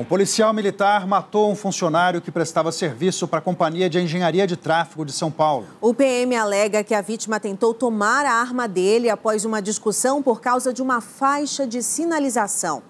Um policial militar matou um funcionário que prestava serviço para a Companhia de Engenharia de Tráfego de São Paulo. O PM alega que a vítima tentou tomar a arma dele após uma discussão por causa de uma faixa de sinalização.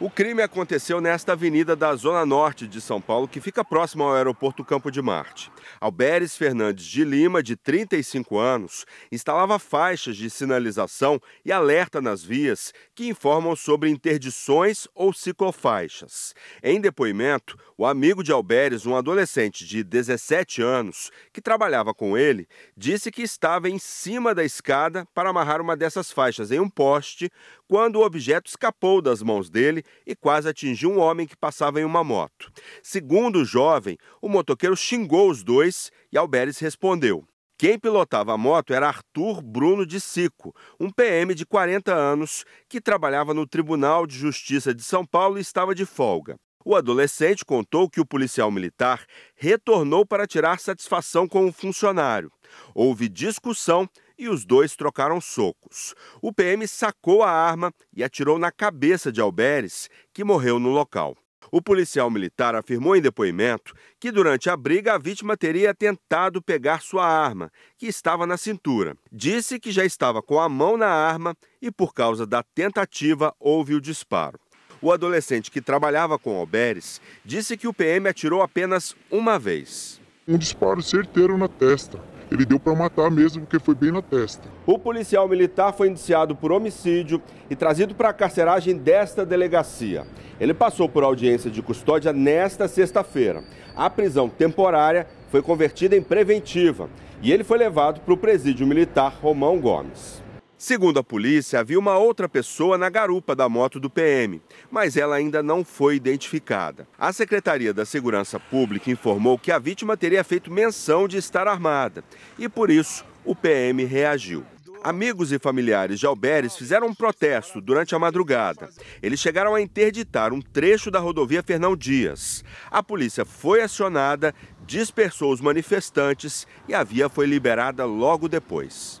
O crime aconteceu nesta avenida da Zona Norte de São Paulo, que fica próximo ao aeroporto Campo de Marte. Alberes Fernandes de Lima, de 35 anos, instalava faixas de sinalização e alerta nas vias que informam sobre interdições ou ciclofaixas. Em depoimento, o amigo de Alberes, um adolescente de 17 anos, que trabalhava com ele, disse que estava em cima da escada para amarrar uma dessas faixas em um poste quando o objeto escapou das mãos dele e quase atingiu um homem que passava em uma moto. Segundo o jovem, o motoqueiro xingou os dois e Alberes respondeu. Quem pilotava a moto era Arthur Bruno de Sico, um PM de 40 anos que trabalhava no Tribunal de Justiça de São Paulo e estava de folga. O adolescente contou que o policial militar retornou para tirar satisfação com o funcionário. Houve discussão e os dois trocaram socos. O PM sacou a arma e atirou na cabeça de Alberes, que morreu no local. O policial militar afirmou em depoimento que durante a briga a vítima teria tentado pegar sua arma, que estava na cintura. Disse que já estava com a mão na arma e, por causa da tentativa, houve o disparo. O adolescente que trabalhava com Alberes disse que o PM atirou apenas uma vez. Um disparo certeiro na testa. Ele deu para matar mesmo, porque foi bem na testa. O policial militar foi indiciado por homicídio e trazido para a carceragem desta delegacia. Ele passou por audiência de custódia nesta sexta-feira. A prisão temporária foi convertida em preventiva e ele foi levado para o presídio militar Romão Gomes. Segundo a polícia, havia uma outra pessoa na garupa da moto do PM, mas ela ainda não foi identificada. A Secretaria da Segurança Pública informou que a vítima teria feito menção de estar armada e, por isso, o PM reagiu. Amigos e familiares de Alberes fizeram um protesto durante a madrugada. Eles chegaram a interditar um trecho da rodovia Fernão Dias. A polícia foi acionada, dispersou os manifestantes e a via foi liberada logo depois